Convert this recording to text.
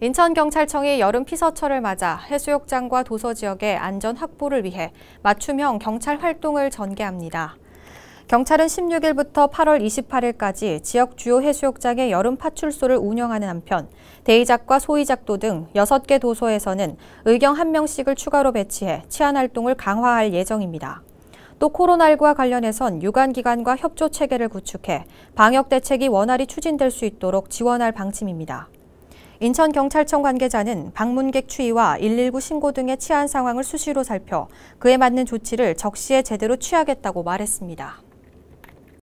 인천경찰청이 여름 피서철을 맞아 해수욕장과 도서 지역의 안전 확보를 위해 맞춤형 경찰 활동을 전개합니다. 경찰은 16일부터 8월 28일까지 지역 주요 해수욕장의 여름 파출소를 운영하는 한편 대이작과 소이작도 등 6개 도서에서는 의경 1명씩을 추가로 배치해 치안 활동을 강화할 예정입니다. 또 코로나19와 관련해선 유관기관과 협조 체계를 구축해 방역 대책이 원활히 추진될 수 있도록 지원할 방침입니다. 인천경찰청 관계자는 방문객 추이와 119 신고 등의 치안 상황을 수시로 살펴 그에 맞는 조치를 적시에 제대로 취하겠다고 말했습니다.